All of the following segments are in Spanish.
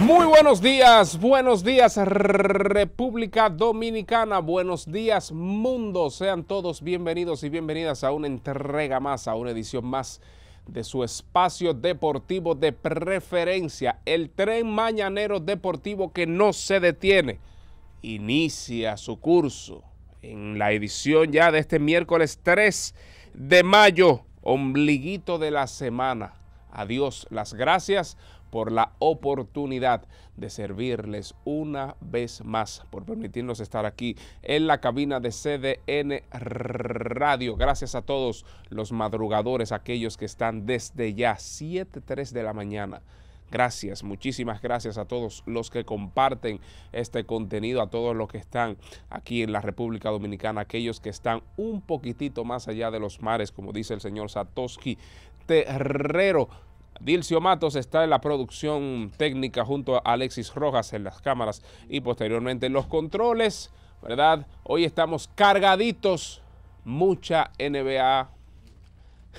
Muy buenos días, buenos días República Dominicana, buenos días mundo, sean todos bienvenidos y bienvenidas a una entrega más, a una edición más de su espacio deportivo de preferencia, el tren mañanero deportivo que no se detiene, inicia su curso en la edición ya de este miércoles 3 de mayo, ombliguito de la semana. Adiós, las gracias por la oportunidad de servirles una vez más, por permitirnos estar aquí en la cabina de CDN Radio. Gracias a todos los madrugadores, aquellos que están desde ya 7:3 de la mañana. Gracias, muchísimas gracias a todos los que comparten este contenido, a todos los que están aquí en la República Dominicana, aquellos que están un poquitito más allá de los mares, como dice el señor Satoshi Terrero. Dilcio Matos está en la producción técnica junto a Alexis Rojas en las cámaras y posteriormente en los controles, ¿verdad? Hoy estamos cargaditos, mucha NBA,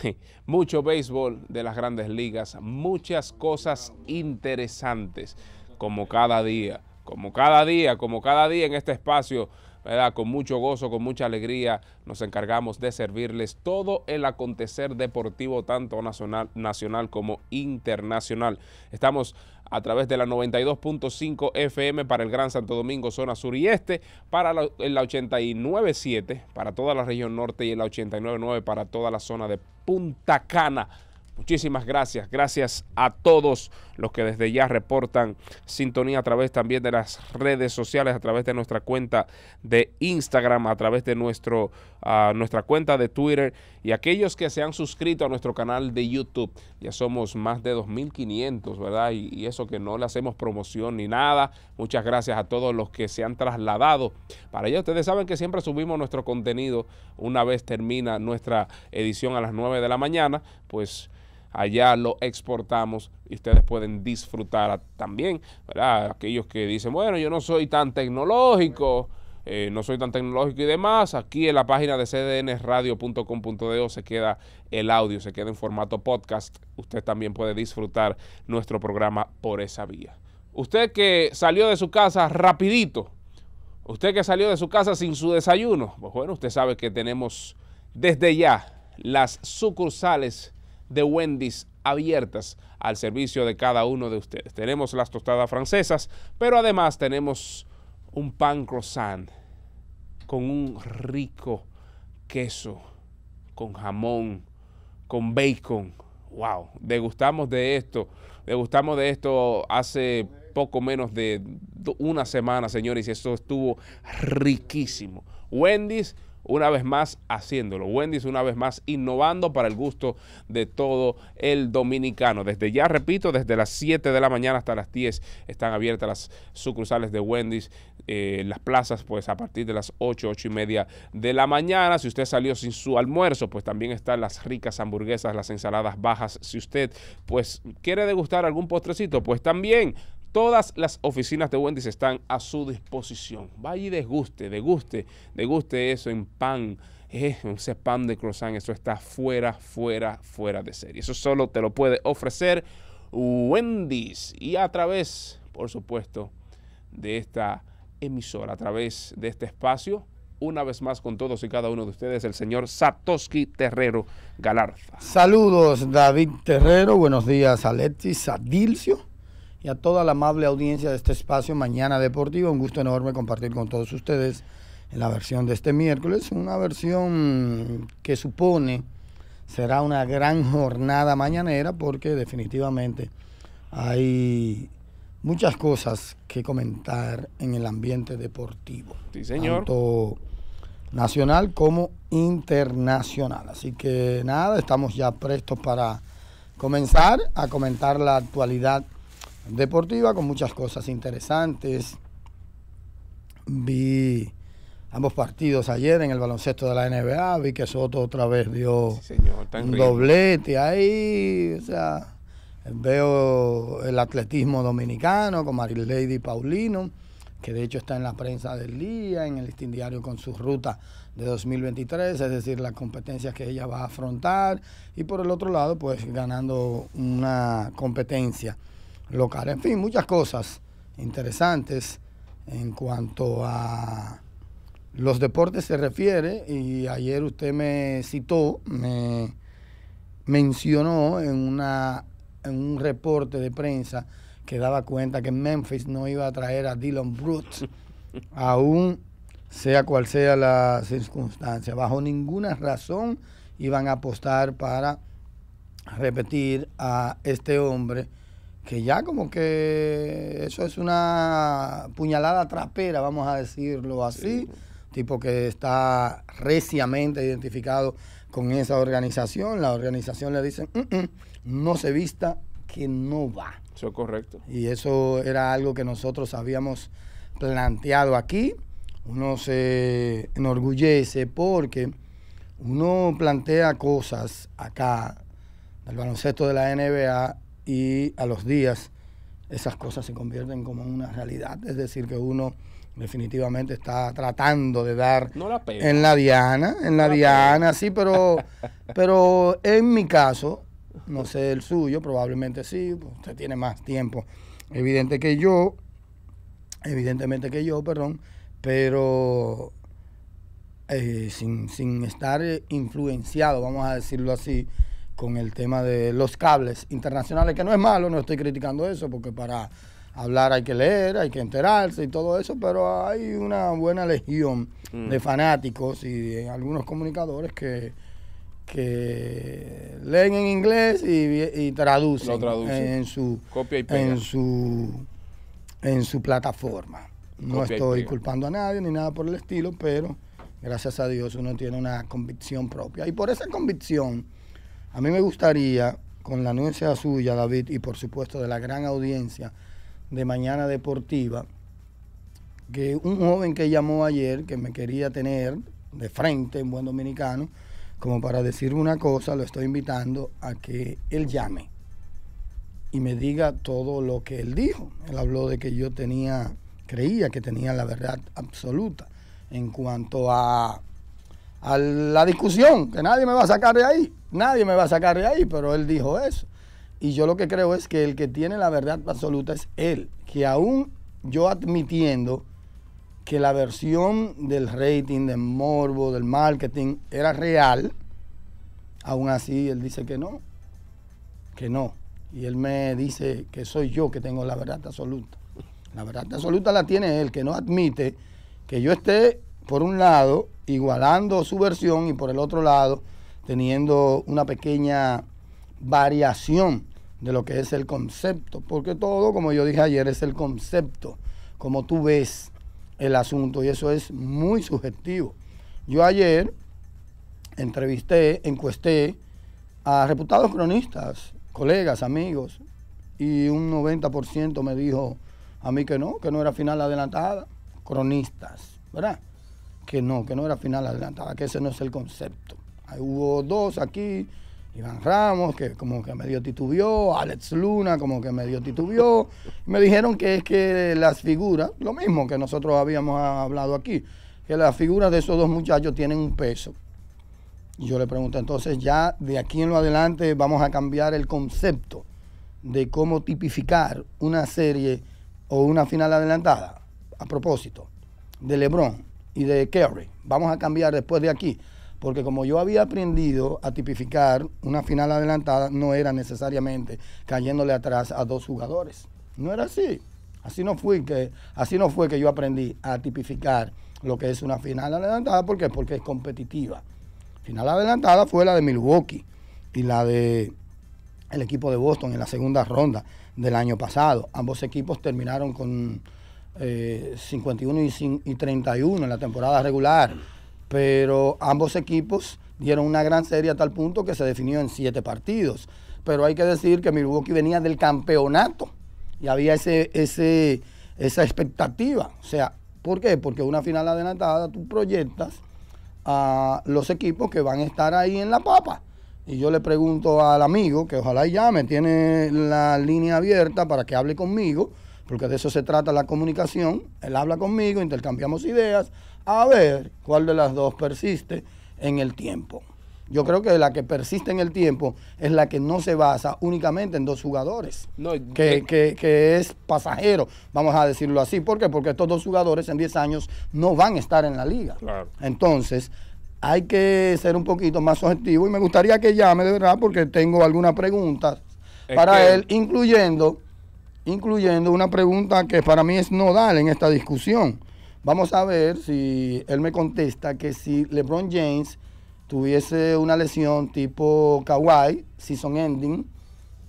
mucho béisbol de las grandes ligas, muchas cosas interesantes, como cada día, como cada día, como cada día en este espacio con mucho gozo, con mucha alegría, nos encargamos de servirles todo el acontecer deportivo, tanto nacional, nacional como internacional. Estamos a través de la 92.5 FM para el Gran Santo Domingo, zona sur y este, para la, la 89.7 para toda la región norte y la 89.9 para toda la zona de Punta Cana. Muchísimas gracias. Gracias a todos los que desde ya reportan sintonía a través también de las redes sociales, a través de nuestra cuenta de Instagram, a través de nuestro, ah, nuestra cuenta de Twitter y aquellos que se han suscrito a nuestro canal de YouTube. Ya somos más de 2.500, ¿verdad? Y, y eso que no le hacemos promoción ni nada. Muchas gracias a todos los que se han trasladado. Para ello, ustedes saben que siempre subimos nuestro contenido una vez termina nuestra edición a las 9 de la mañana. Pues allá lo exportamos y ustedes pueden disfrutar también, ¿verdad? Aquellos que dicen, bueno, yo no soy tan tecnológico. Eh, no soy tan tecnológico y demás, aquí en la página de cdnradio.com.do se queda el audio, se queda en formato podcast. Usted también puede disfrutar nuestro programa por esa vía. Usted que salió de su casa rapidito, usted que salió de su casa sin su desayuno, pues bueno, usted sabe que tenemos desde ya las sucursales de Wendy's abiertas al servicio de cada uno de ustedes. Tenemos las tostadas francesas, pero además tenemos un pan croissant con un rico queso, con jamón, con bacon. Wow, degustamos de esto, degustamos de esto hace poco menos de una semana, señores, y eso estuvo riquísimo. Wendy's una vez más haciéndolo. Wendy's una vez más innovando para el gusto de todo el dominicano. Desde ya, repito, desde las 7 de la mañana hasta las 10 están abiertas las sucursales de Wendy's, eh, las plazas pues a partir de las 8, 8 y media de la mañana. Si usted salió sin su almuerzo, pues también están las ricas hamburguesas, las ensaladas bajas. Si usted pues quiere degustar algún postrecito, pues también Todas las oficinas de Wendy's están a su disposición. Vaya y desguste, deguste, deguste eso en pan. Eh, ese pan de croissant, eso está fuera, fuera, fuera de serie. Eso solo te lo puede ofrecer Wendy's. Y a través, por supuesto, de esta emisora, a través de este espacio, una vez más con todos y cada uno de ustedes, el señor Satoshi Terrero Galarza. Saludos, David Terrero. Buenos días, Alexis, a y a toda la amable audiencia de este espacio Mañana Deportivo, Un gusto enorme compartir con todos ustedes la versión de este miércoles, una versión que supone será una gran jornada mañanera porque definitivamente hay muchas cosas que comentar en el ambiente deportivo. Sí, señor. Tanto nacional como internacional. Así que nada, estamos ya prestos para comenzar a comentar la actualidad deportiva con muchas cosas interesantes. Vi ambos partidos ayer en el baloncesto de la NBA, vi que Soto otra vez dio un doblete ahí, o sea, veo el atletismo dominicano con Marilady Paulino, que de hecho está en la prensa del día, en el listín diario con su ruta de 2023, es decir, las competencias que ella va a afrontar, y por el otro lado, pues ganando una competencia en fin, muchas cosas interesantes en cuanto a los deportes se refiere. Y ayer usted me citó, me mencionó en, una, en un reporte de prensa que daba cuenta que Memphis no iba a traer a Dylan Brooks, aún sea cual sea la circunstancia. Bajo ninguna razón iban a apostar para repetir a este hombre que ya como que eso es una puñalada trapera, vamos a decirlo así, tipo que está reciamente identificado con esa organización, la organización le dice... Mm, mm, no se vista que no va. Eso es correcto. Y eso era algo que nosotros habíamos planteado aquí. Uno se enorgullece porque uno plantea cosas acá del baloncesto de la NBA y a los días esas cosas se convierten como en una realidad. Es decir, que uno definitivamente está tratando de dar en la diana, en la, diana, sí, pero, pero en mi caso, no sé el suyo, probablemente sí, usted tiene más tiempo, evidente que yo, evidentemente que yo, perdón, pero eh, sin, sin estar eh, influenciado, vamos a decirlo así, con el tema de los cables internacionales, que no es malo, no estoy criticando eso, porque para hablar hay que leer, hay que enterarse y todo eso, pero hay una buena legión mm. de fanáticos y de algunos comunicadores que, que leen en inglés y, traducen, en su Copia en su en su plataforma. No estoy culpando a nadie ni nada por el estilo, pero gracias a Dios uno tiene una convicción propia y por esa convicción a mí me gustaría, con la anuncia suya, David, y por supuesto de la gran audiencia de Mañana Deportiva, que un joven que llamó ayer, que me quería tener de frente, un buen dominicano, como para decir una cosa, lo estoy invitando a que él llame y me diga todo lo que él dijo. Él habló de que yo tenía, creía que tenía la verdad absoluta en cuanto a a la discusión, que nadie me va a sacar de ahí, nadie me va a sacar de ahí, pero él dijo eso. Y yo lo que creo es que el que tiene la verdad absoluta es él, que aún yo admitiendo que la versión del rating, del morbo, del marketing era real, aún así él dice que no, que no. Y él me dice que soy yo que tengo la verdad absoluta. La verdad absoluta la tiene él, que no admite que yo esté, por un lado, igualando su versión y por el otro lado teniendo una pequeña variación de lo que es el concepto, porque todo, como yo dije ayer, es el concepto, como tú ves el asunto, y eso es muy subjetivo. Yo ayer entrevisté, encuesté a reputados cronistas, colegas, amigos, y un 90% me dijo a mí que no, que no era final adelantada, cronistas, ¿verdad? que no, que no era final adelantada, que ese no es el concepto. Ahí hubo dos aquí, Iván Ramos, que como que medio titubió, Alex Luna, como que medio titubió. Me dijeron que es que las figuras, lo mismo que nosotros habíamos hablado aquí, que las figuras de esos dos muchachos tienen un peso. yo le pregunté, entonces ya de aquí en lo adelante vamos a cambiar el concepto de cómo tipificar una serie o una final adelantada, a propósito, de Lebron y de Kerry. Vamos a cambiar después de aquí, porque como yo había aprendido a tipificar una final adelantada, no era necesariamente cayéndole atrás a dos jugadores. No era así. Así no, que, así no fue que yo aprendí a tipificar lo que es una final adelantada, ¿por qué? Porque es competitiva. Final adelantada fue la de Milwaukee y la de el equipo de Boston en la segunda ronda del año pasado. Ambos equipos terminaron con 51 eh, y, 31 en la temporada regular, pero ambos equipos dieron una gran serie a tal punto que se definió en siete partidos. Pero hay que decir que Milwaukee venía del campeonato y había ese, ese, esa expectativa. O sea, ¿por qué? Porque una final adelantada tú proyectas a los equipos que van a estar ahí en la papa. Y yo le pregunto al amigo, que ojalá ya llame, tiene la línea abierta para que hable conmigo, porque de eso se trata la comunicación. Él habla conmigo, intercambiamos ideas, a ver cuál de las dos persiste en el tiempo. Yo creo que la que persiste en el tiempo es la que no se basa únicamente en dos jugadores, que, que, que, es pasajero, vamos a decirlo así. ¿Por qué? Porque estos dos jugadores en 10 años no van a estar en la liga. Entonces, hay que ser un poquito más objetivo y me gustaría que llame de verdad porque tengo algunas preguntas para él, incluyendo incluyendo una pregunta que para mí es nodal en esta discusión. Vamos a ver si él me contesta que si LeBron James tuviese una lesión tipo Kawhi, season ending,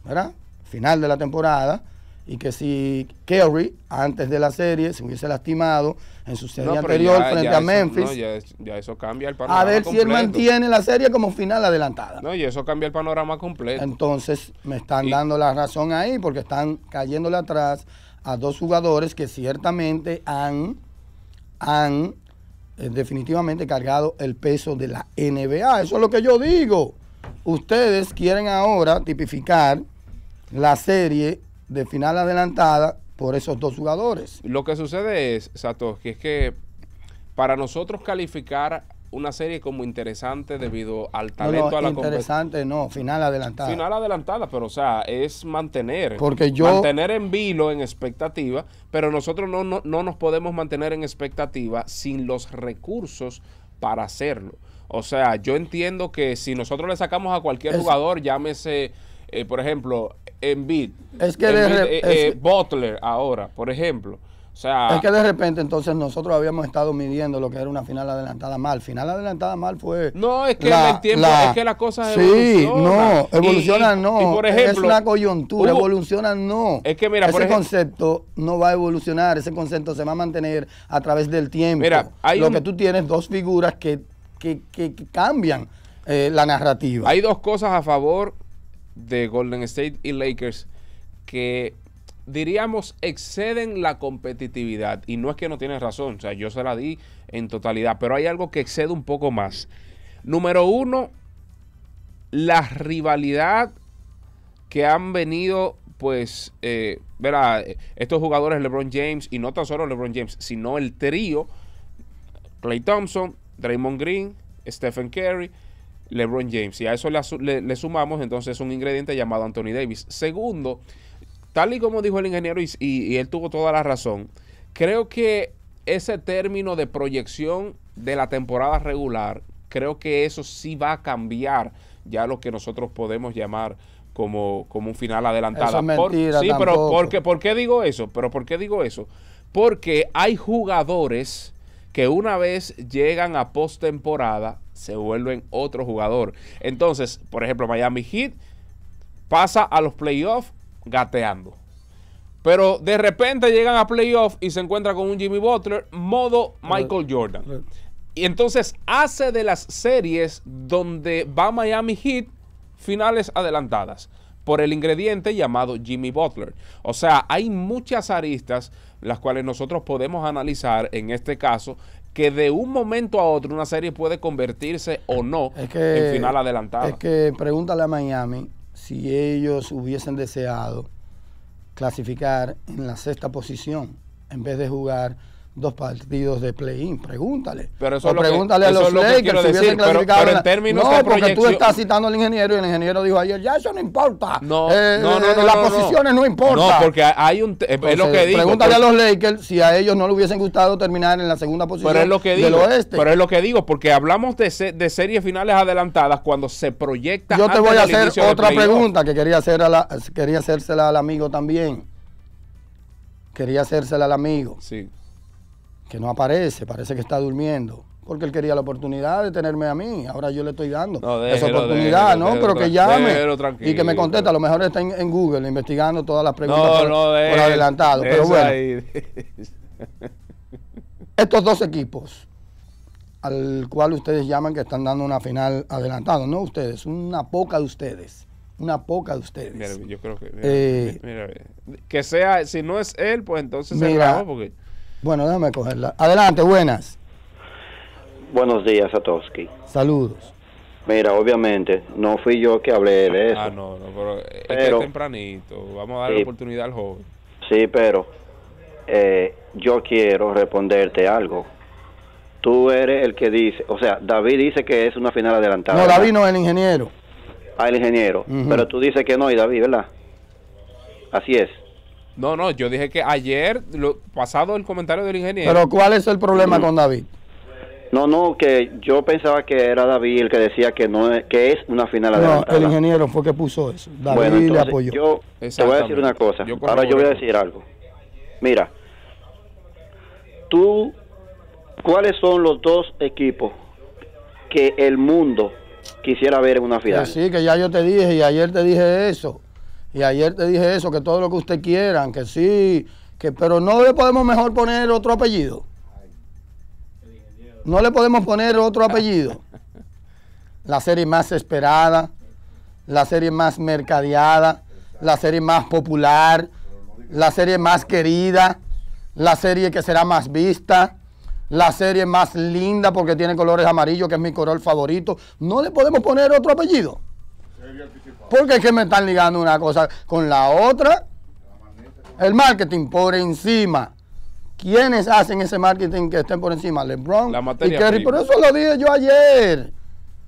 ¿verdad? Final de la temporada, y que si Kerry, antes de la serie, se hubiese lastimado en su serie anterior frente a Memphis. cambia A ver si él mantiene la serie como final adelantada. No, y eso cambia el panorama completo. Entonces me están dando la razón ahí porque están cayéndole atrás a dos jugadores que ciertamente han, han eh, definitivamente cargado el peso de la NBA. Eso es lo que yo digo. Ustedes quieren ahora tipificar la serie de final adelantada por esos dos jugadores. Lo que sucede es, que es que para nosotros calificar una serie como interesante debido al talento no, a la interesante no final adelantada final adelantada pero o sea es mantener porque yo mantener en vilo en expectativa pero nosotros no, no, nos podemos mantener en expectativa sin los recursos para hacerlo o sea yo entiendo que si nosotros le sacamos a cualquier jugador llámese eh, por ejemplo, beat es que de, eh, es, eh, Butler ahora, por ejemplo. O sea, es que de repente entonces nosotros habíamos estado midiendo lo que era una final adelantada mal. Final adelantada mal fue. No, es que la, el tiempo, es que las cosas sí, no, evolucionan no. por ejemplo, es una coyuntura, evoluciona no. Es que mira, ese concepto no va a evolucionar, ese concepto se va a mantener a través del tiempo. Mira, hay lo que tú tienes dos figuras que, cambian la narrativa. Hay dos cosas a favor de Golden State y Lakers que diríamos exceden la competitividad. Y no es que no tienes razón, o sea, yo se la di en totalidad, pero hay algo que excede un poco más. Número uno, la rivalidad que han venido, pues, eh, verá, estos jugadores LeBron James, y no tan solo LeBron James, sino el trío, Clay Thompson, Draymond Green, Stephen Curry, LeBron James. Y a eso le, sumamos entonces un ingrediente llamado Anthony Davis. Segundo, tal y como dijo el ingeniero, y, él tuvo toda la razón, creo que ese término de proyección de la temporada regular, creo que eso sí va a cambiar ya lo que nosotros podemos llamar como, como un final adelantado. sí, pero ¿por digo eso? Pero ¿por qué digo eso? Porque hay jugadores que una vez llegan a postemporada, se vuelven otro jugador. Entonces, por ejemplo, Miami Heat pasa a los playoffs gateando. Pero de repente llegan a playoffs y se encuentra con un Jimmy Butler, modo Michael Jordan. Y entonces hace de las series donde va Miami Heat finales adelantadas por el ingrediente llamado Jimmy Butler. O sea, hay muchas aristas las cuales nosotros podemos analizar en este caso que de un momento a otro una serie puede convertirse o no en final adelantado. Es que pregúntale a Miami si ellos hubiesen deseado clasificar en la sexta posición en vez de jugar dos partidos de play-in, pregúntale. o pregúntale a los Lakers si hubiesen clasificado. no, porque tú estás citando al ingeniero y el ingeniero dijo ayer, ya eso no importa. No, eh, no, no, eh, Las posiciones no, importan. No, porque hay un... es lo que digo. Pregúntale pues- a los Lakers si a ellos no le hubiesen gustado terminar en la segunda posición pero es lo que digo, Pero es lo que digo, porque hablamos de, de series finales adelantadas cuando se proyecta... Yo te voy a hacer otra pregunta que quería, hacer a la, quería hacérsela al amigo también. Quería hacérsela al amigo. Sí que no aparece, parece que está durmiendo. Porque él quería la oportunidad de tenerme a mí, ahora yo le estoy dando esa oportunidad, ¿no? pero que llame y que me conteste, a lo mejor está en, Google investigando todas las preguntas por, adelantado. pero bueno, estos dos equipos al cual ustedes llaman que están dando una final adelantado, no ustedes, una poca de ustedes una poca de ustedes. Mira, yo creo que. mira, eh, que sea, si no es él, pues entonces mira bueno, déjame cogerla. Adelante, buenas. Buenos días, Satoshi. Saludos. Mira, obviamente, no fui yo que hablé de ah, eso. Ah, no, no pero, es que tempranito. Vamos a dar oportunidad al joven. Sí, pero eh, yo quiero responderte algo. Tú eres el que dice, o sea, David dice que es una final adelantada. No, David no es el ingeniero. Ah, el ingeniero. Pero tú dices que no, y David, ¿verdad? Así es. No, no, yo dije que ayer, lo, pasado el comentario del ingeniero. Pero ¿cuál es el problema con David? No, no, que yo pensaba que era David el que decía que no que es una final no, el ingeniero fue que puso eso. David le apoyó. Yo te voy a decir una cosa. Ahora yo voy a decir algo. Mira, tú, ¿cuáles son los dos equipos que el mundo quisiera ver en una final? Así que ya yo te dije y ayer te dije eso. Y ayer te dije eso, que todo lo que usted quiera, que sí, que, pero no le podemos mejor poner otro apellido. No le podemos poner otro apellido. La serie más esperada, la serie más mercadeada, la serie más popular, la serie más querida, la serie que será más vista, la serie más linda porque tiene colores amarillos, que es mi color favorito. No le podemos poner otro apellido. Porque es que me están ligando una cosa con la otra. El marketing por encima. ¿Quiénes hacen ese marketing que estén por encima? LeBron y Kerry. Por eso lo dije yo ayer.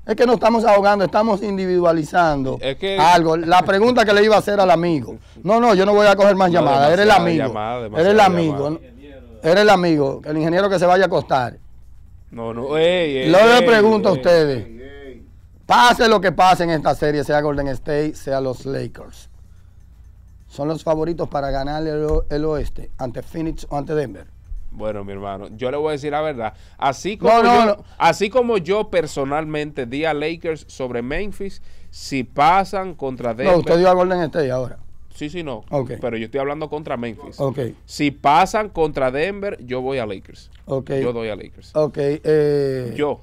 Es que no estamos ahogando, estamos individualizando que... algo. La pregunta que le iba a hacer al amigo. No, no, yo no voy a coger más llamadas. Eres el amigo. Eres el amigo. Eres el amigo. El ingeniero que se vaya a acostar. No, no, Lo le pregunto a ustedes. Pase lo que pase en esta serie, sea Golden State, sea los Lakers. Son los favoritos para ganar el, oeste ante Phoenix o ante Denver. Bueno, mi hermano, yo le voy a decir la verdad. Así como, yo, Así como yo personalmente di a Lakers sobre Memphis, si pasan contra Denver. No, usted dio a Golden State ahora. Sí, sí, no. Pero yo estoy hablando contra Memphis. Si pasan contra Denver, yo voy a Lakers. Yo doy a Lakers. Ok. Eh, yo.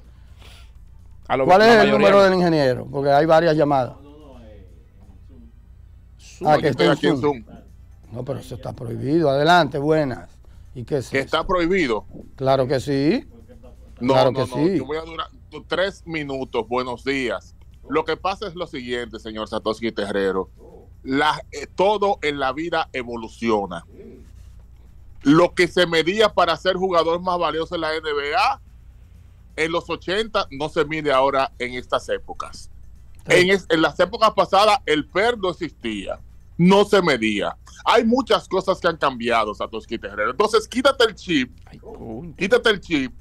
¿Cuál es el número del ingeniero? Porque hay varias llamadas. Eh, ah, que aquí en Zoom. No, pero eso está prohibido. Adelante, buenas. ¿Y qué es ¿Que está prohibido? Claro que sí. No, no, no. Yo voy a durar tres minutos. Buenos días. Lo que pasa es lo siguiente, señor Satoshi Terrero. Eh, todo en la vida evoluciona. Lo que se medía para ser jugador más valioso en la NBA en los 80 no se mide ahora en estas épocas. En, las épocas pasadas el PER existía, no se medía. Hay muchas cosas que han cambiado, Satoshi Terrero. Entonces quítate el chip, quítate el chip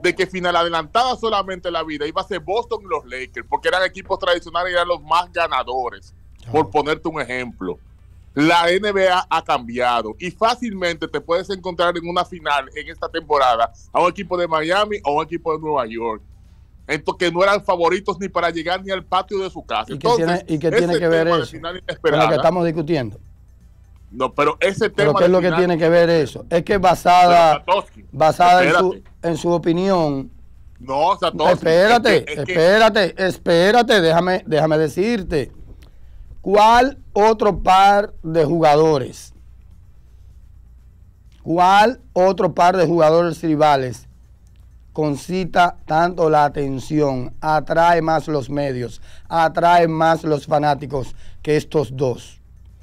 de que final adelantada solamente la vida iba a ser Boston y los Lakers, porque eran equipos tradicionales y eran los más ganadores, por ponerte un ejemplo la NBA ha cambiado y fácilmente te puedes encontrar en una final en esta temporada a un equipo de Miami o a un equipo de Nueva York. Entonces, que no eran favoritos ni para llegar ni al patio de su casa. ¿Y tiene, qué tiene que ver eso con lo que estamos discutiendo? No, pero ese tema. ¿Pero qué es lo que tiene que ver eso? Es que basada, basada en, su, opinión. No, Satoshi. Espérate, espérate, espérate, déjame, déjame decirte. ¿Cuál otro par de jugadores? ¿Cuál otro par de jugadores rivales concita tanto la atención, atrae más los medios, atrae más los fanáticos que estos dos?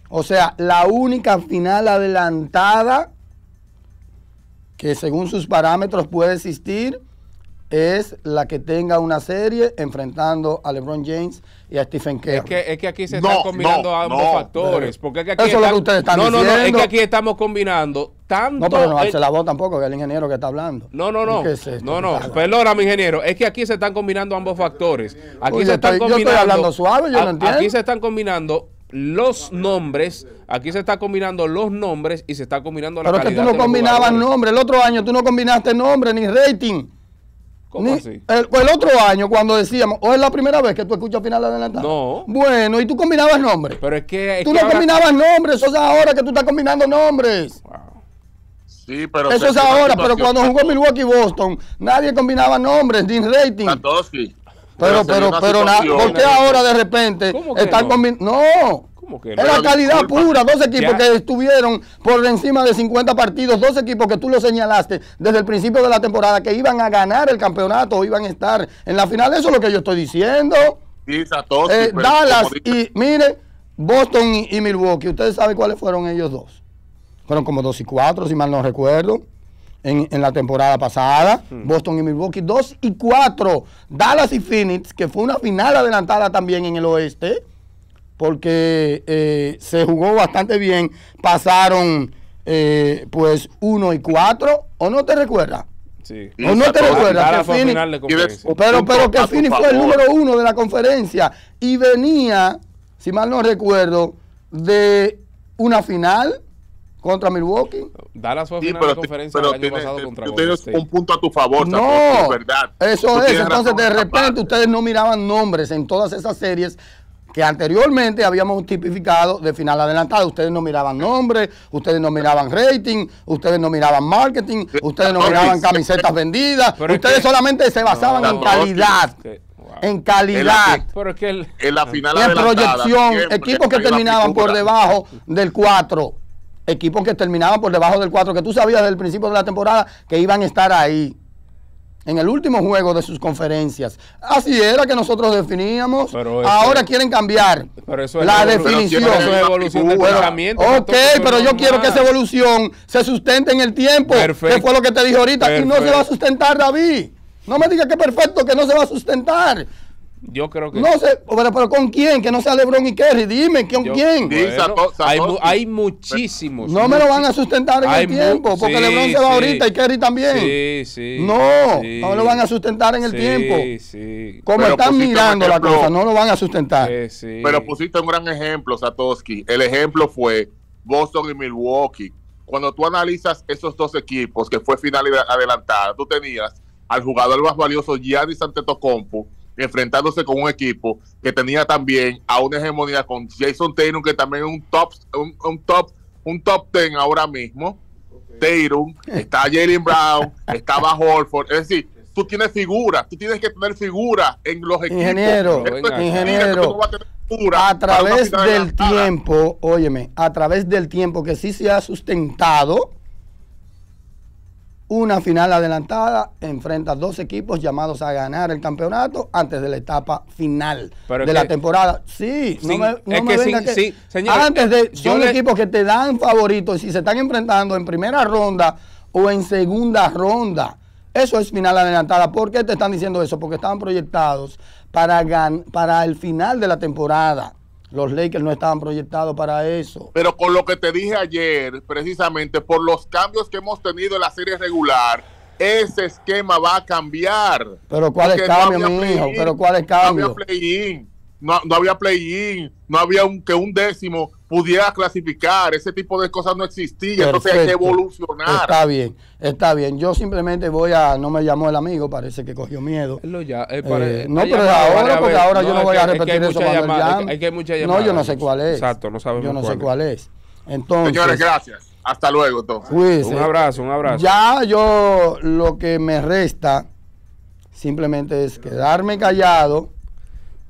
O sea, la única final adelantada que según sus parámetros puede existir es la que tenga una serie enfrentando a LeBron James y a Stephen Curry. Es que, es que aquí se están combinando ambos factores. Porque aquí No, no, no, es que aquí estamos combinando tanto... No, no la voz tampoco, que el ingeniero que está hablando. No, no, no. no, no, perdona, mi ingeniero. Es que aquí se están combinando ambos factores. Aquí se están combinando... Yo hablando suave, yo entiendo. Aquí se están combinando los nombres, aquí se están combinando los nombres y se está combinando la Pero calidad que tú no combinabas nombres, el otro año tú no combinaste nombres ni rating. El, otro año, cuando decíamos, o oh, es la primera vez que tú escuchas final adelantado. No. Bueno, y tú combinabas nombres. Pero es que. tú no combinabas nombres, eso es ahora que tú estás combinando nombres. Sí, pero. Eso es ahora, pero cuando jugó Milwaukee y Boston, nadie combinaba nombres, ni rating. Pero, pero, pero, pero ahora de repente están No es la calidad pura, dos equipos que estuvieron por encima de 50 partidos, dos equipos que tú lo señalaste desde el principio de la temporada, que iban a ganar el campeonato, iban a estar en la final. Eso es lo que yo estoy diciendo. Eh, Dallas y, mire, Boston y, Milwaukee. Ustedes saben cuáles fueron ellos dos. Fueron como 2 y 4, si mal no recuerdo. En, la temporada pasada, hmm. Boston y Milwaukee 2 y 4, Dallas y Phoenix, que fue una final adelantada también en el oeste, porque eh, se jugó bastante bien. Pasaron eh, pues 1 y 4, ¿o no te recuerdas? Sí. ¿O no te recuerdas? pero pero que Fini ah, fue el número uno de la conferencia y venía, si mal no recuerdo, de una final contra Milwaukee. Dallas la final de conferencia pero el año pasado contra un punto a tu favor, no, verdad. Eso es, entonces de repente ustedes no miraban nombres en todas esas series que anteriormente habíamos tipificado de final adelantada. Ustedes no miraban nombre, ustedes no miraban rating, ustedes no miraban marketing, ustedes no miraban camisetas vendidas, Pero ustedes solamente se basaban en calidad. En calidad. En en la final en proyección. equipos que terminaban por debajo del 4. Equipos que terminaban por debajo del 4, que tú sabías desde el principio de la temporada que iban a estar ahí en el último juego de sus conferencias. Así era que nosotros definíamos. Ahora quieren cambiar la definición. ok, pero yo quiero que esa evolución se sustente en el tiempo. Perfecto. Que fue lo que te dije ahorita. no se va a sustentar, David. No me digas que perfecto, que no se va a sustentar. Yo creo que. No sé, pero, ¿con quién? Que no sea LeBron y Kerry. Dime, ¿con quién? hay, muchísimos. No me lo van a sustentar en el tiempo, porque LeBron se va ahorita y Kerry también. Sí, sí. No, no lo van a sustentar en el tiempo. Sí, Como están mirando la cosa, no lo van a sustentar. Pero pusiste un gran ejemplo, Satoshi. El ejemplo fue Boston y Milwaukee. Cuando tú analizas esos dos equipos que fue final adelantada, tú tenías al jugador más valioso Santeto Antetokounmpo enfrentándose con un equipo que tenía también a una hegemonía con Jason Taylor, que también es un top, un, top, un top ten ahora mismo. taylor, está Jalen Brown, estaba Holford es decir, tú tienes figuras, tú tienes que tener figuras en los equipos. Ingeniero, ingeniero, a través del tiempo, óyeme, a través del tiempo que sí se ha sustentado una final adelantada, enfrenta dos equipos llamados a ganar el campeonato antes de la etapa final de la temporada. Sí, no me, no que, antes de son equipos que te dan favoritos y si se están enfrentando en primera ronda o en segunda ronda. Eso es final adelantada. ¿Por qué te están diciendo eso? Porque estaban proyectados para, para el final de la temporada. Los Lakers no estaban proyectados para eso. Pero con lo que te dije ayer, precisamente por los cambios que hemos tenido en la serie regular, ese esquema va a cambiar. Pero ¿cuál es cambio, mi hijo? ¿Pero cuál es cambio? no, no había play-in, no había un, que un décimo pudiera clasificar, ese tipo de cosas no existía, entonces hay que evolucionar. Está bien, está bien. Yo simplemente voy a, no me llamó el amigo, parece que cogió miedo. Eh, no, pero ahora, porque ahora yo no voy a repetir eso hay que, No, yo no sé cuál es. Exacto, no sabemos Yo no sé cuál es. Entonces, Señores, gracias. Hasta luego, entonces. un abrazo, un abrazo. Ya yo lo que me resta simplemente es quedarme callado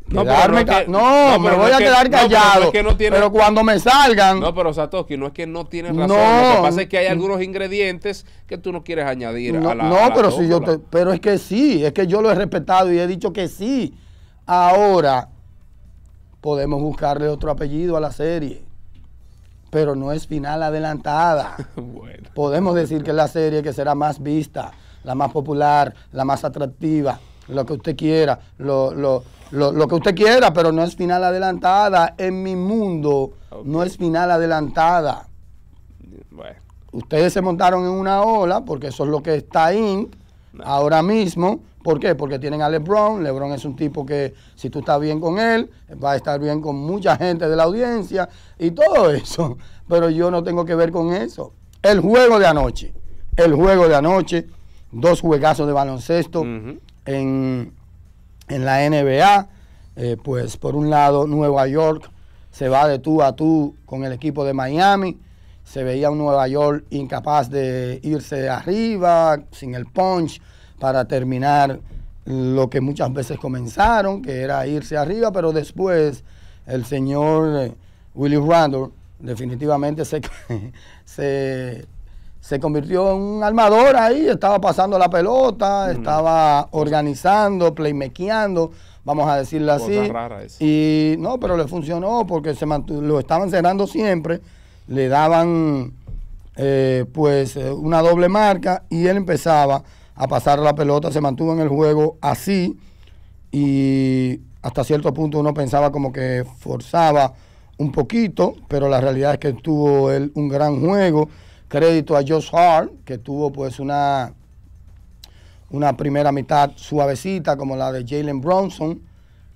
no, me voy a quedar callado. Pero, cuando me salgan. No, pero Satoshi, no es que no tienes razón. Lo que pasa es que hay algunos ingredientes que tú no quieres añadir a la. No, pero si yo te, pero es que sí, es que yo lo he respetado y he dicho que sí. Ahora podemos buscarle otro apellido a la serie. Pero no es final adelantada. Podemos decir que es la serie que será más vista, la más popular, la más atractiva, lo que usted quiera, lo lo, que usted quiera, pero no es final adelantada. En mi mundo no es final adelantada. Ustedes se montaron en una ola porque eso es lo que está ahí ahora mismo. ¿Por qué? Porque tienen a LeBron. LeBron es un tipo que, si tú estás bien con él, va a estar bien con mucha gente de la audiencia y todo eso. Pero yo no tengo que ver con eso. El juego de anoche. El juego de anoche. Dos juegazos de baloncesto en en la NBA, eh, pues por un lado Nueva York se va de tú a tú con el equipo de Miami. Se veía un Nueva York incapaz de irse arriba, sin el punch, para terminar lo que muchas veces comenzaron, que era irse arriba, pero después el señor eh, Willie Randall definitivamente se, se se convirtió en un armador ahí, estaba pasando la pelota, estaba organizando, playmequeando... vamos a decirlo así. Y no, pero le funcionó porque se lo estaban cerrando siempre, le daban eh, pues eh, una doble marca y él empezaba a pasar la pelota, se mantuvo en el juego así y hasta cierto punto uno pensaba como que forzaba un poquito, pero la realidad es que tuvo él un gran juego crédito a Josh Hart, que tuvo pues una, una primera mitad suavecita, como la de Jalen Bronson,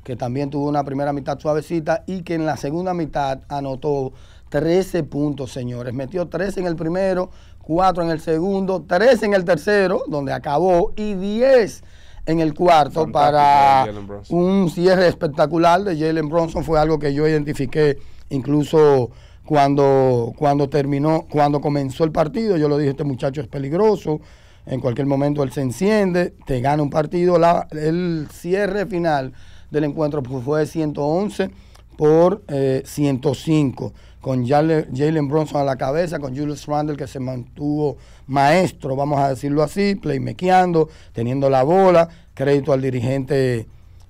que también tuvo una primera mitad suavecita y que en la segunda mitad anotó 13 puntos, señores. Metió 13 en el primero, 4 en el segundo, 3 en el tercero, donde acabó, y 10 en el cuarto para eh, un cierre espectacular de Jalen Bronson. Fue algo que yo identifiqué incluso cuando, cuando terminó, cuando comenzó el partido, yo le dije, este muchacho es peligroso, en cualquier momento él se enciende, te gana un partido. el cierre final del encuentro fue de 111 por 105, eh, con Jalen Bronson a la cabeza, con Julius Randle que se mantuvo maestro, vamos a decirlo así, playmequeando, teniendo la bola, crédito al dirigente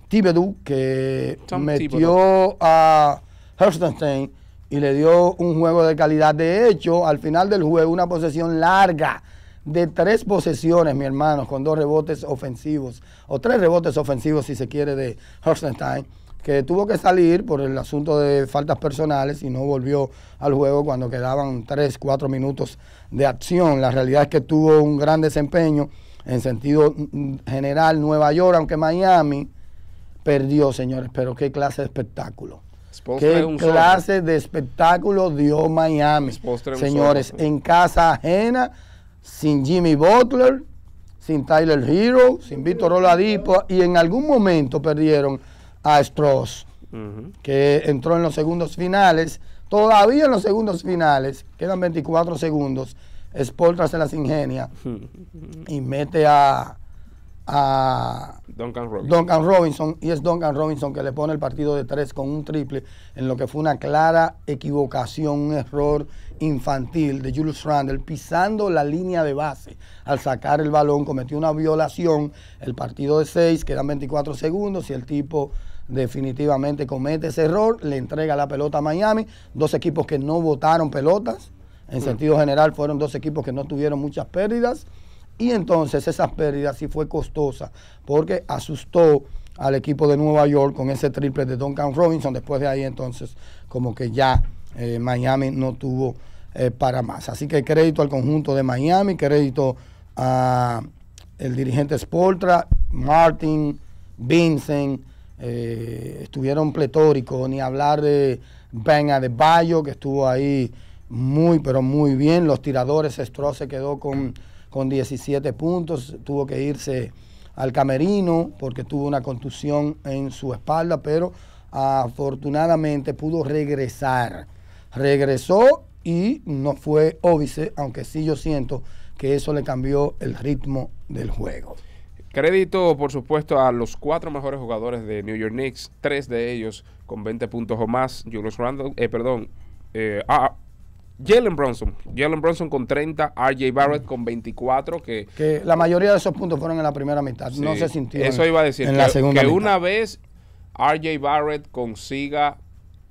Tibedu, que metió a Herstenstein y le dio un juego de calidad. De hecho, al final del juego, una posesión larga de tres posesiones, mi hermano, con dos rebotes ofensivos, o tres rebotes ofensivos, si se quiere, de Horstenstein, que tuvo que salir por el asunto de faltas personales y no volvió al juego cuando quedaban tres, cuatro minutos de acción. La realidad es que tuvo un gran desempeño en sentido mm, general Nueva York, aunque Miami perdió, señores, pero qué clase de espectáculo. ¿Qué clase de espectáculo dio Miami? Señores, en casa ajena, sin Jimmy Butler, sin Tyler Hero, sin Víctor Oladipo, y en algún momento perdieron a Stross, que entró en los segundos finales. Todavía en los segundos finales, quedan 24 segundos, Sportras se las ingenia y mete a, a Duncan Robinson. y es Duncan Robinson que le pone el partido de tres con un triple en lo que fue una clara equivocación, un error infantil de Julius Randle pisando la línea de base al sacar el balón, cometió una violación, el partido de seis, quedan 24 segundos y el tipo definitivamente comete ese error, le entrega la pelota a Miami, dos equipos que no votaron pelotas, en mm. sentido general fueron dos equipos que no tuvieron muchas pérdidas y entonces esa pérdida sí fue costosa porque asustó al equipo de Nueva York con ese triple de Duncan Robinson. Después de ahí entonces como que ya eh, Miami no tuvo eh, para más. Así que crédito al conjunto de Miami, crédito a el dirigente Sportra, Martin, Vincent, eh, estuvieron pletóricos, ni hablar de de Bayo que estuvo ahí muy, pero muy bien. Los tiradores, Stroh se quedó con con 17 puntos, tuvo que irse al camerino porque tuvo una contusión en su espalda, pero afortunadamente pudo regresar. Regresó y no fue óbice, aunque sí yo siento que eso le cambió el ritmo del juego. Crédito, por supuesto, a los cuatro mejores jugadores de New York Knicks, tres de ellos con 20 puntos o más, Julius Randle, eh, perdón, eh, ah, Jalen Bronson. Jalen Bronson con 30, RJ Barrett con 24. Que, la mayoría de esos puntos fueron en la primera mitad. no se sintió. Eso iba a decir. En que, la segunda una vez RJ Barrett consiga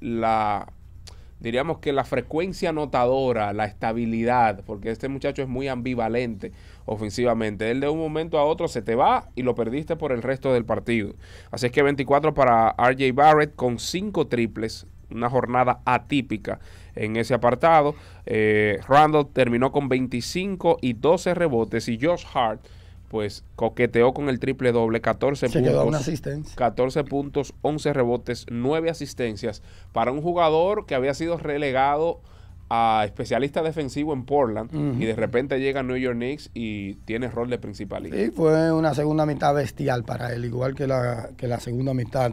la, diríamos que la frecuencia anotadora, la estabilidad, porque este muchacho es muy ambivalente ofensivamente. Él de un momento a otro se te va y lo perdiste por el resto del partido. Así es que 24 para RJ Barrett con 5 triples, una jornada atípica en ese apartado. Eh, Randall terminó con 25 y 12 rebotes y Josh Hart pues coqueteó con el triple doble, 14 puntos, 14 puntos, 11 rebotes, 9 asistencias para un jugador que había sido relegado a especialista defensivo en Portland y de repente llega a New York Knicks y tiene rol de principalista. Y fue una segunda mitad bestial para él, igual que la, que la segunda mitad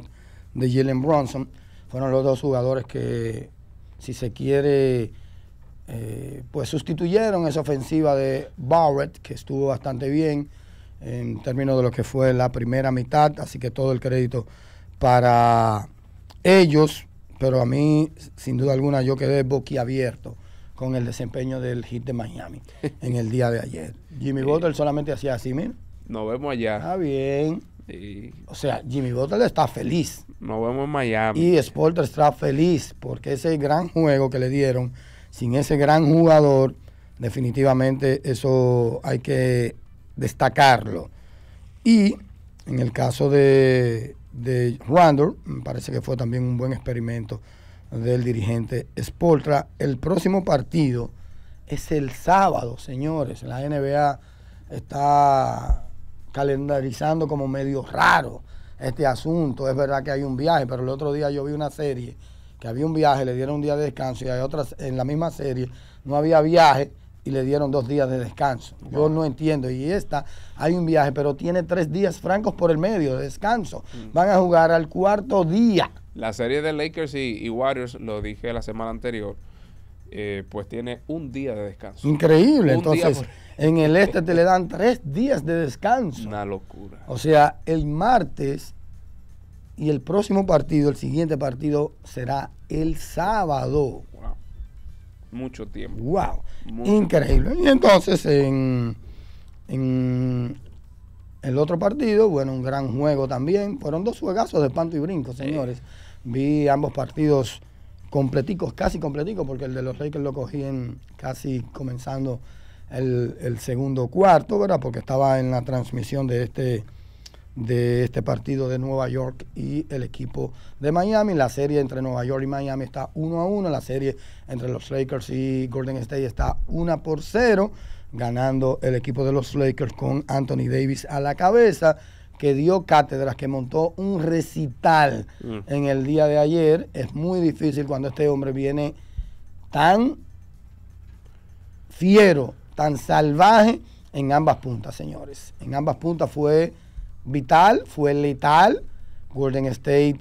de Jalen Bronson. Fueron los dos jugadores que si se quiere, eh, pues sustituyeron esa ofensiva de Barrett, que estuvo bastante bien en términos de lo que fue la primera mitad, así que todo el crédito para ellos, pero a mí, sin duda alguna, yo quedé boquiabierto con el desempeño del hit de Miami en el día de ayer. Jimmy eh, Butler solamente hacía así, mira. Nos vemos allá. Está bien. O sea, Jimmy Butler está feliz. Nos vemos en Miami. Y Sporter está feliz porque ese gran juego que le dieron, sin ese gran jugador, definitivamente eso hay que destacarlo. Y en el caso de, de Randall, me parece que fue también un buen experimento del dirigente Sportra. El próximo partido es el sábado, señores. La NBA está calendarizando como medio raro este asunto. Es verdad que hay un viaje, pero el otro día yo vi una serie que había un viaje, le dieron un día de descanso y hay otras en la misma serie no había viaje y le dieron dos días de descanso. Yo no entiendo. Y esta, hay un viaje, pero tiene tres días francos por el medio de descanso. Mm. Van a jugar al cuarto día. La serie de Lakers y, y Warriors, lo dije la semana anterior, eh, pues tiene un día de descanso. Increíble, entonces en el este te le dan tres días de descanso. Una locura. O sea, el martes y el próximo partido, el siguiente partido será el sábado. Wow. Mucho tiempo. Wow. Increíble. Y entonces en, el otro partido, bueno, un gran juego también. Fueron dos juegazos de panto y brinco, señores. Vi ambos partidos completicos, casi completicos, porque el de los Lakers lo cogí casi comenzando el, segundo cuarto, ¿verdad? Porque estaba en la transmisión de este de este partido de Nueva York y el equipo de Miami. La serie entre Nueva York y Miami está 1 a 1. La serie entre los Lakers y Golden State está 1 por 0, ganando el equipo de los Lakers con Anthony Davis a la cabeza que dio cátedras, que montó un recital mm. en el día de ayer. Es muy difícil cuando este hombre viene tan fiero, tan salvaje en ambas puntas, señores. En ambas puntas fue vital, fue letal. Golden State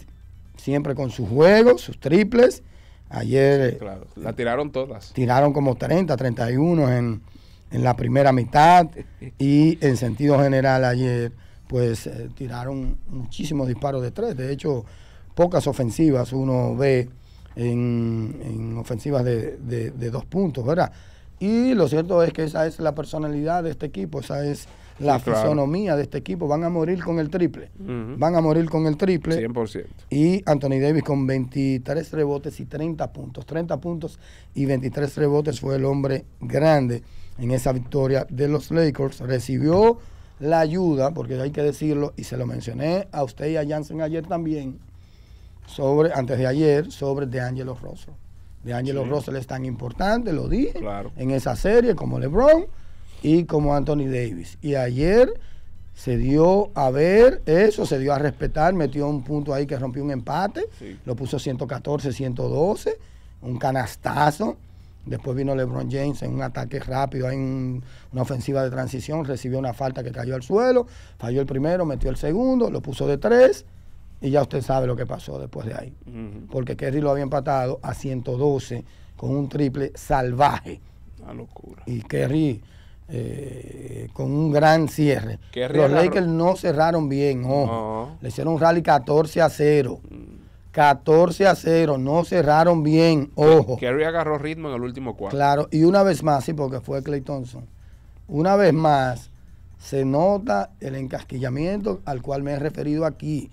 siempre con sus juegos, sus triples. Ayer... Eh, la tiraron todas. Tiraron como 30, 31 en, en la primera mitad y en sentido general ayer pues eh, tiraron muchísimos disparos de tres. De hecho, pocas ofensivas uno ve en, ofensivas de, dos puntos, ¿verdad? Y lo cierto es que esa es la personalidad de este equipo, esa es la fisonomía de este equipo. Van a morir con el triple. Van a morir con el triple. 100%. Y Anthony Davis con 23 rebotes y 30 puntos. 30 puntos y 23 rebotes fue el hombre grande en esa victoria de los Lakers. Recibió la ayuda, porque hay que decirlo, y se lo mencioné a usted y a Jansen ayer también, sobre, antes de ayer, sobre De Angelo Russell. De Angelo Russell es tan importante, lo dije, en esa serie, como LeBron y como Anthony Davis. Y ayer se dio a ver eso, se dio a respetar, metió un punto ahí que rompió un empate, lo puso 114, 112, un canastazo. Después vino LeBron James en un ataque rápido, en una ofensiva de transición, recibió una falta que cayó al suelo, falló el primero, metió el segundo, lo puso de tres y ya usted sabe lo que pasó después de ahí. Porque Kerry lo había empatado a 112 con un triple salvaje. Una locura. Y Kerry eh, con un gran cierre. Los Lakers no cerraron bien, Le hicieron un rally 14 a 0. 14 a 0, no cerraron bien, ojo. Kerry agarró ritmo en el último cuarto. Claro, y una vez más, sí, porque fue Clay Thompson. Una vez más, se nota el encasquillamiento al cual me he referido aquí.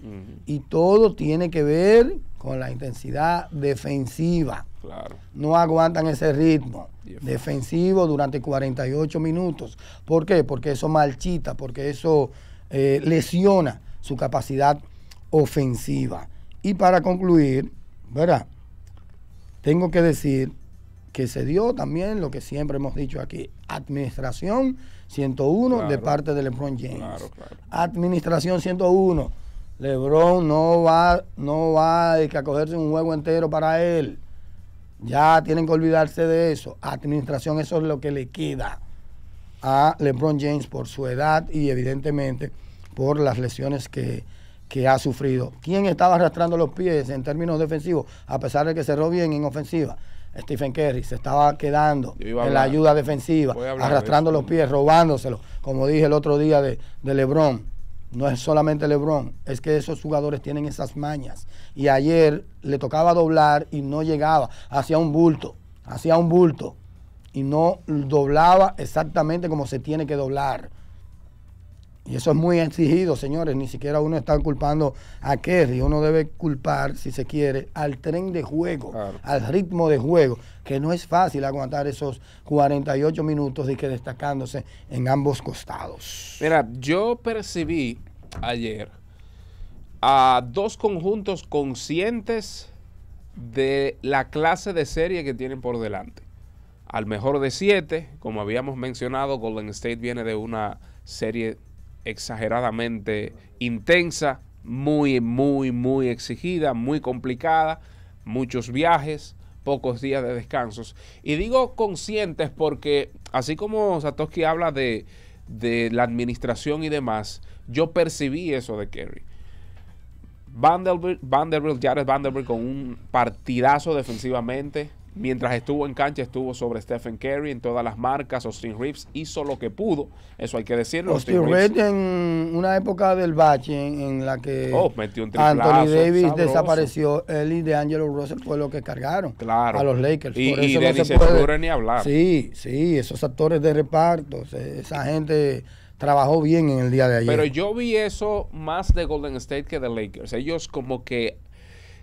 Y todo tiene que ver con la intensidad defensiva. Claro. No aguantan ese ritmo defensivo durante 48 minutos. ¿Por qué? Porque eso marchita, porque eso eh, lesiona su capacidad ofensiva. Y para concluir, ¿verdad? Tengo que decir que se dio también lo que siempre hemos dicho aquí, administración 101 de parte de LeBron James. Administración 101. LeBron no va no va a cogerse un juego entero para él. Ya tienen que olvidarse de eso. Administración eso es lo que le queda a LeBron James por su edad y evidentemente por las lesiones que que ha sufrido. ¿Quién estaba arrastrando los pies en términos defensivos? A pesar de que cerró bien en ofensiva. Stephen Curry se estaba quedando en la ayuda defensiva, arrastrando los pies, robándoselo. Como dije el otro día de, de LeBron, no es solamente LeBron, es que esos jugadores tienen esas mañas. Y ayer le tocaba doblar y no llegaba, hacía un bulto, hacía un bulto y no doblaba exactamente como se tiene que doblar. Y eso es muy exigido, señores. Ni siquiera uno está culpando a Kerry. Uno debe culpar, si se quiere, al tren de juego, al ritmo de juego, que no es fácil aguantar esos 48 minutos y que destacándose en ambos costados. Mira, yo percibí ayer a dos conjuntos conscientes de la clase de serie que tienen por delante. Al mejor de siete, como habíamos mencionado, Golden State viene de una serie exageradamente intensa, muy, muy, muy exigida, muy complicada, muchos viajes, pocos días de descansos. Y digo conscientes porque así como Satoshi habla de, la administración y demás, yo percibí eso de Kerry. Vanderbilt, Vanderbilt, Jared Vanderbilt con un partidazo defensivamente, Mientras estuvo en cancha, estuvo sobre Stephen Curry en todas las marcas. Austin Reeves hizo lo que pudo, eso hay que decirlo. Austin, Reeves en una época del bache en, la que oh, Anthony Davis desapareció, él y de Angelo Russell fue lo que cargaron a los Lakers. Y, eso no se puede... ni hablar. Sí, sí, esos actores de reparto, esa gente trabajó bien en el día de ayer. Pero yo vi eso más de Golden State que de Lakers. Ellos como que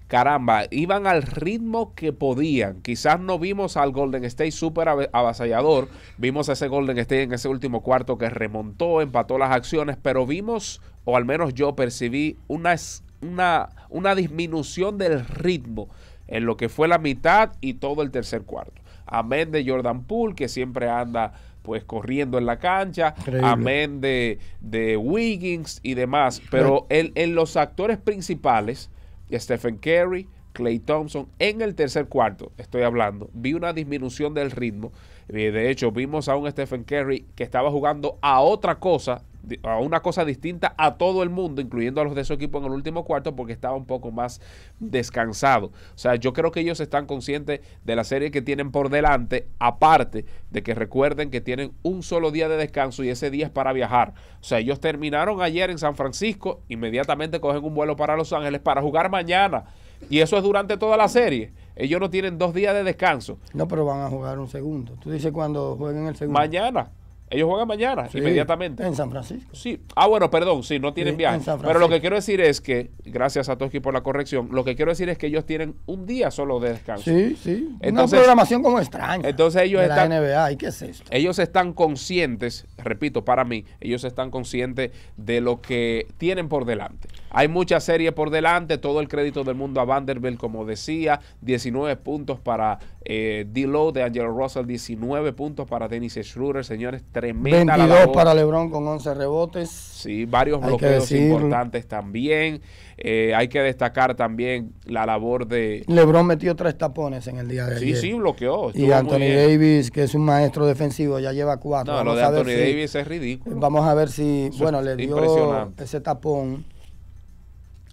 caramba, iban al ritmo que podían. Quizás no vimos al Golden State súper avasallador, vimos a ese Golden State en ese último cuarto que remontó, empató las acciones, pero vimos, o al menos yo percibí, una, una, disminución del ritmo en lo que fue la mitad y todo el tercer cuarto. Amén de Jordan Poole, que siempre anda pues corriendo en la cancha, amén de, de, Wiggins y demás, pero en los actores principales, Stephen Curry, Clay Thompson. En el tercer cuarto, estoy hablando, vi una disminución del ritmo. Eh, de hecho, vimos a un Stephen Curry que estaba jugando a otra cosa a una cosa distinta a todo el mundo, incluyendo a los de su equipo en el último cuarto, porque estaba un poco más descansado. O sea, yo creo que ellos están conscientes de la serie que tienen por delante, aparte de que recuerden que tienen un solo día de descanso y ese día es para viajar. O sea, ellos terminaron ayer en San Francisco, inmediatamente cogen un vuelo para Los Ángeles para jugar mañana. Y eso es durante toda la serie. Ellos no tienen dos días de descanso. No, pero van a jugar un segundo. Tú dices cuando jueguen el segundo. Mañana. Ellos juegan mañana, inmediatamente. En San Francisco. Sí. Ah, bueno, perdón, sí, no tienen viaje. Pero lo que quiero decir es que, gracias a Toski por la corrección, lo que quiero decir es que ellos tienen un día solo de descanso. Sí, sí. Entonces, Una programación como extraña. Entonces ellos de están. La NBA, ¿y qué es Ellos están conscientes, repito, para mí, ellos están conscientes de lo que tienen por delante. Hay mucha serie por delante, todo el crédito del mundo a Vanderbilt, como decía, 19 puntos para eh, D-Low de Angel Russell, 19 puntos para Dennis Schroeder, señores, tremenda 22 para LeBron con 11 rebotes. Sí, varios bloqueos importantes también. Eh, hay que destacar también la labor de... LeBron metió tres tapones en el día de sí, Sí, sí, bloqueó. Y Anthony Davis, que es un maestro defensivo, ya lleva cuatro. No, lo de Anthony Davis es ridículo. Vamos a ver si, bueno, le dio ese tapón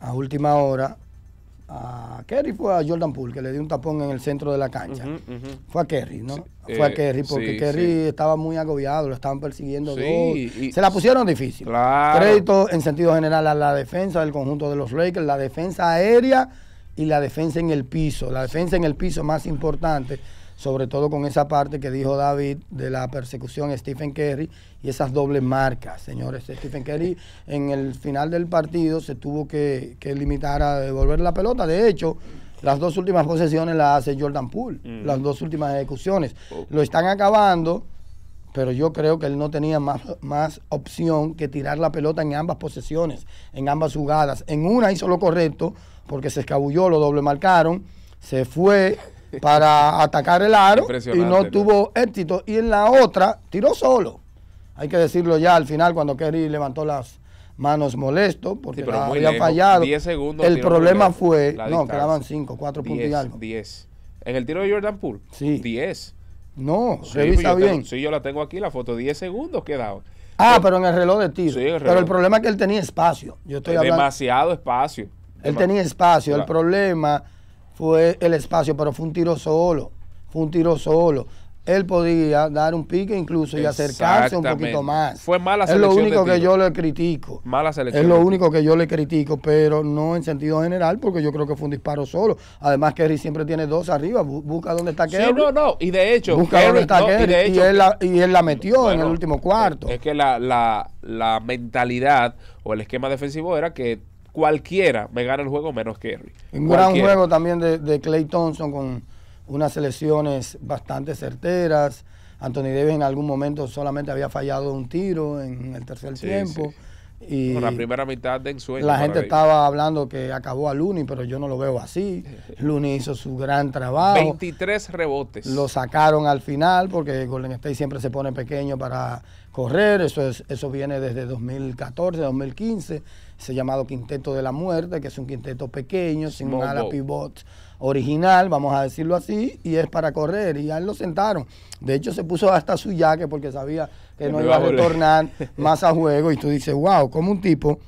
a última hora, a Kerry fue a Jordan Poole, que le dio un tapón en el centro de la cancha. Fue a Kerry, ¿no? fue a eh, Kerry porque Kerry estaba muy agobiado, lo estaban persiguiendo. Y, Se la pusieron difícil. Crédito en sentido general a la defensa del conjunto de los Lakers, la defensa aérea y la defensa en el piso. La defensa en el piso más importante sobre todo con esa parte que dijo David de la persecución Stephen Kerry y esas dobles marcas, señores. Stephen Kerry en el final del partido se tuvo que, que limitar a devolver la pelota. De hecho, las dos últimas posesiones las hace Jordan Poole, mm. las dos últimas ejecuciones. Oh. Lo están acabando, pero yo creo que él no tenía más, más opción que tirar la pelota en ambas posesiones, en ambas jugadas. En una hizo lo correcto porque se escabulló, lo doble marcaron, se fue, para atacar el aro y no tuvo éxito. Y en la otra tiró solo. Hay que decirlo ya al final cuando Kerry levantó las manos molesto porque había fallado. segundos, el problema fue, no, quedaban 5, 4 puntos y algo. 10. En el tiro de Jordan Poole, 10. No, sí, revisa bien. sí, yo la tengo aquí, la foto, 10 segundos quedaban. Ah, pero, en el reloj de tiro. Pero el problema es que él tenía espacio. Yo estoy demasiado espacio. Él tenía espacio. El problema fue el espacio, pero fue un tiro solo, fue un tiro solo. Él podía dar un pique incluso y acercarse un poquito más. Fue mala selección. Es lo único que yo le critico. Mala selección. Es lo único que yo le critico, pero no en sentido general, porque yo creo que fue un disparo solo. Además, Kerry siempre tiene dos arriba. Busca dónde está Kerry. Sí, no, no. Y de hecho, busca está no, Y, él la, metió en el último cuarto. Es que la, la, la mentalidad o el esquema defensivo era que cualquiera me gana el juego menos Kerry. Un gran juego también de, Clay Thompson con unas selecciones bastante certeras. Anthony Davis en algún momento solamente había fallado un tiro en el tercer tiempo. Y la primera mitad de ensueño. La gente estaba hablando que acabó a Looney, pero yo no lo veo así. Looney hizo su gran trabajo. 23 rebotes. Lo sacaron al final porque Golden State siempre se pone pequeño para correr. Eso, es, eso viene desde 2014, 2015 ese llamado Quinteto de la Muerte, que es un quinteto pequeño, sin nada pivot original, vamos a decirlo así, y es para correr. Y a lo sentaron. De hecho, se puso hasta su yaque porque sabía que, no iba a retornar más a juego. Y tú dices, wow, como un tipo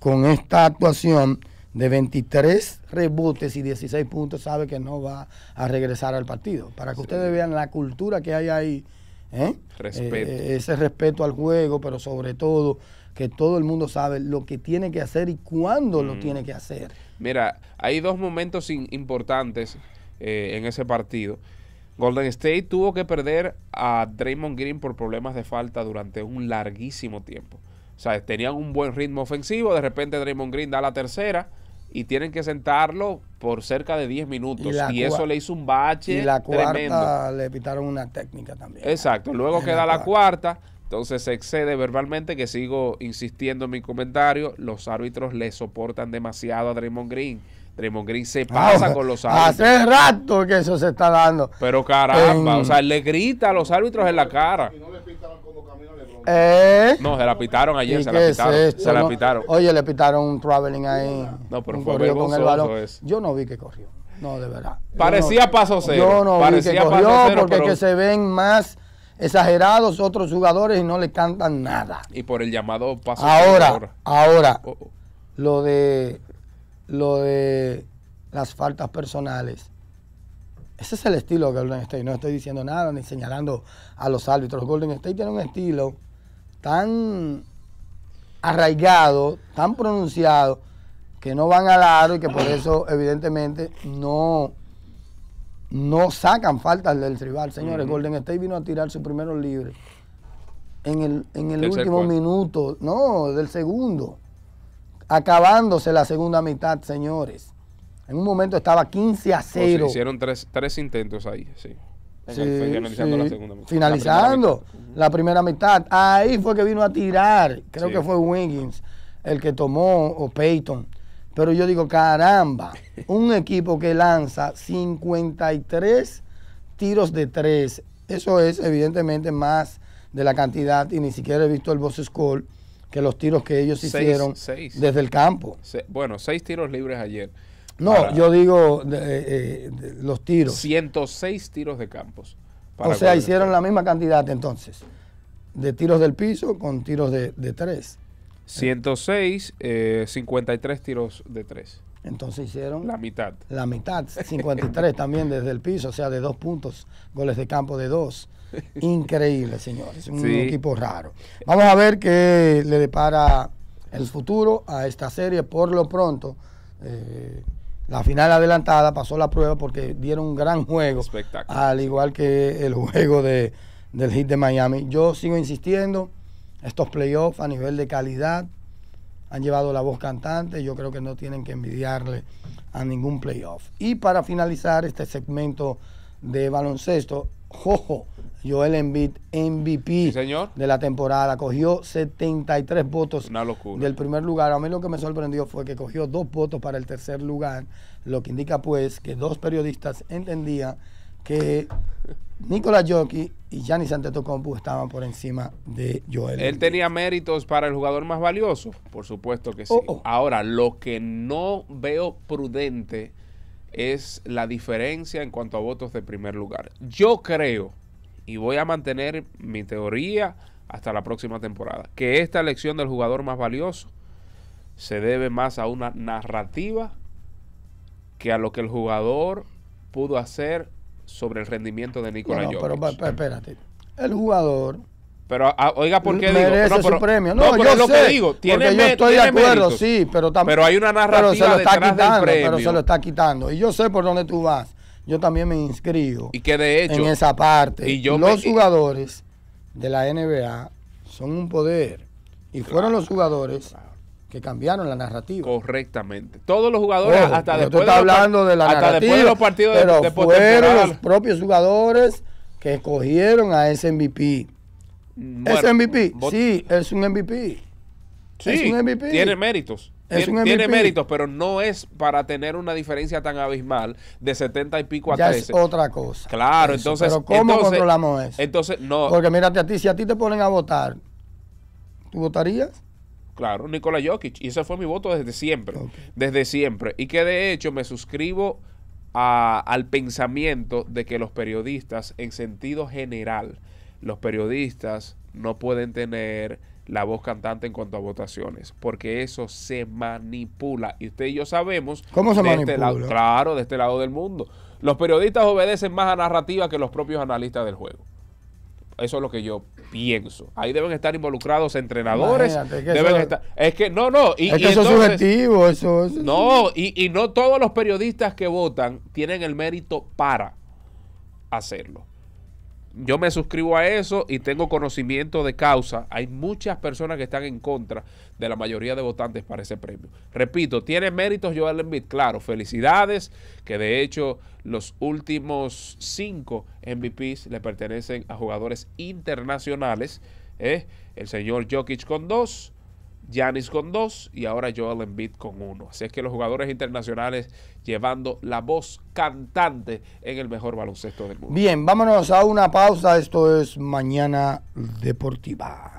con esta actuación de 23 rebotes y 16 puntos sabe que no va a regresar al partido. Para que ustedes vean la cultura que hay ahí ¿Eh? Eh, eh, ese respeto al juego, pero sobre todo que todo el mundo sabe lo que tiene que hacer y cuándo lo mm. tiene que hacer. Mira, hay dos momentos importantes en ese partido. Golden State tuvo que perder a Draymond Green por problemas de falta durante un larguísimo tiempo. O sea, tenían un buen ritmo ofensivo, de repente Draymond Green da la tercera y tienen que sentarlo por cerca de 10 minutos. Y, eso le hizo un bache. Y la cuarta le pitaron una técnica también. Exacto. Luego queda la, cuarta. Entonces se excede verbalmente, que sigo insistiendo en mi comentario. Los árbitros le soportan demasiado a Draymond Green. Draymond Green se ah, pasa con los árbitros. Hace rato que eso se está dando. Pero caramba, o sea, le grita a los árbitros en la cara. Y no le eh. No, se la pitaron ayer, se la pitaron. se pitaron. Oye, le pitaron un traveling ahí. No, pero con el balón. Yo no vi que corrió. No, de verdad. Parecía paso cero. Yo no vi que corrió porque que se ven más exagerados otros jugadores y no le cantan nada. Y por el llamado paso ahora, Ahora, oh, oh. lo de lo de las faltas personales. Ese es el estilo de Golden State. No estoy diciendo nada ni señalando a los árbitros. Golden State tiene un estilo tan arraigado, tan pronunciado, que no van al aro y que por eso evidentemente no, no sacan faltas del rival. Señores, Golden State vino a tirar su primero libre en el, último minuto, no, del segundo, acabándose la segunda mitad, señores. En un momento estaba 15 a 0. Pues hicieron tres, tres intentos ahí, sí finalizando, la, primera mitad. Ahí fue que vino a tirar. Creo que fue Wiggins el que tomó, o Peyton. Pero yo digo, caramba, un equipo que lanza 53 tiros de tres. Eso es evidentemente más de la cantidad y ni siquiera he visto el boss score que los tiros que ellos hicieron desde el campo. bueno, seis tiros libres ayer. No, yo digo eh, eh, los tiros. 106 tiros de campos. o sea, hicieron la misma cantidad entonces, de tiros del piso con tiros de, de tres. 106, 53 eh, tiros de tres. Entonces hicieron... La mitad. La mitad, 53 también desde el piso, o sea, de dos puntos, goles de campo de dos. Increíble, señores, un equipo raro. Vamos a ver qué le depara el futuro a esta serie. Por lo pronto, la final adelantada pasó la prueba porque dieron un gran juego. Espectacular. Al igual que el juego del hit de Miami. Yo sigo insistiendo, estos playoffs a nivel de calidad han llevado la voz cantante. Yo creo que no tienen que envidiarle a ningún playoff. Y para finalizar este segmento de baloncesto, Jojo. Joel Embiid, MVP de la temporada, cogió 73 votos del primer lugar. A mí lo que me sorprendió fue que cogió dos votos para el tercer lugar, lo que indica pues que dos periodistas entendían que Nicolás Jockey y Gianni Antetokounmpo estaban por encima de Joel. Él tenía méritos para el jugador más valioso, por supuesto que sí. Oh, oh. Ahora, lo que no veo prudente es la diferencia en cuanto a votos de primer lugar. Yo creo, y voy a mantener mi teoría hasta la próxima temporada, que esta elección del jugador más valioso se debe más a una narrativa que a lo que el jugador pudo hacer sobre el rendimiento de Nicolás no, no, Pero, espérate, el jugador pero ah, oiga, ¿por qué digo? yo yo estoy de acuerdo, sí, pero también. Pero hay una narrativa se lo está quitando, Pero se lo está quitando. Y yo sé por dónde tú vas. Yo también me inscribo. Y que de hecho. En esa parte. los jugadores de la NBA son un poder. Y fueron los jugadores. que cambiaron la narrativa. Correctamente. Todos los jugadores, hasta, después de, hablando de la hasta después de los partidos fueron los propios jugadores que escogieron a ese MVP. ¿Es MVP? Sí, es un MVP. Sí, es un tiene méritos. tiene, méritos, pero no es para tener una diferencia tan abismal de 70 y pico a ya Es otra cosa. Claro, entonces. Pero ¿cómo controlamos eso? Entonces, no. Porque mírate a ti, si a ti te ponen a votar, ¿tú votarías? Claro, Nicolás Jokic. Y ese fue mi voto desde siempre. Desde siempre. Y que de hecho me suscribo al pensamiento de que los periodistas, en sentido general, los periodistas no pueden tener la voz cantante en cuanto a votaciones, porque eso se manipula. Y usted y yo sabemos cómo se este manipula. claro, de este lado del mundo. Los periodistas obedecen más a narrativa que los propios analistas del juego. Eso es lo que yo pienso. Ahí deben estar involucrados entrenadores. Es que es no, no. Y, eso es subjetivo. Eso, no, y no todos los periodistas que votan tienen el mérito para hacerlo yo me suscribo a eso y tengo conocimiento de causa. Hay muchas personas que están en contra de la mayoría de votantes para ese premio. Repito, tiene méritos Joel Embiid, claro, felicidades, que de hecho los últimos cinco MVPs le pertenecen a jugadores internacionales. ¿eh? El señor Jokic con dos, Giannis con dos y ahora Joel Embiid con uno. Así es que los jugadores internacionales llevando la voz cantante en el mejor baloncesto del mundo. Bien, vámonos a una pausa. Esto es Mañana Deportiva.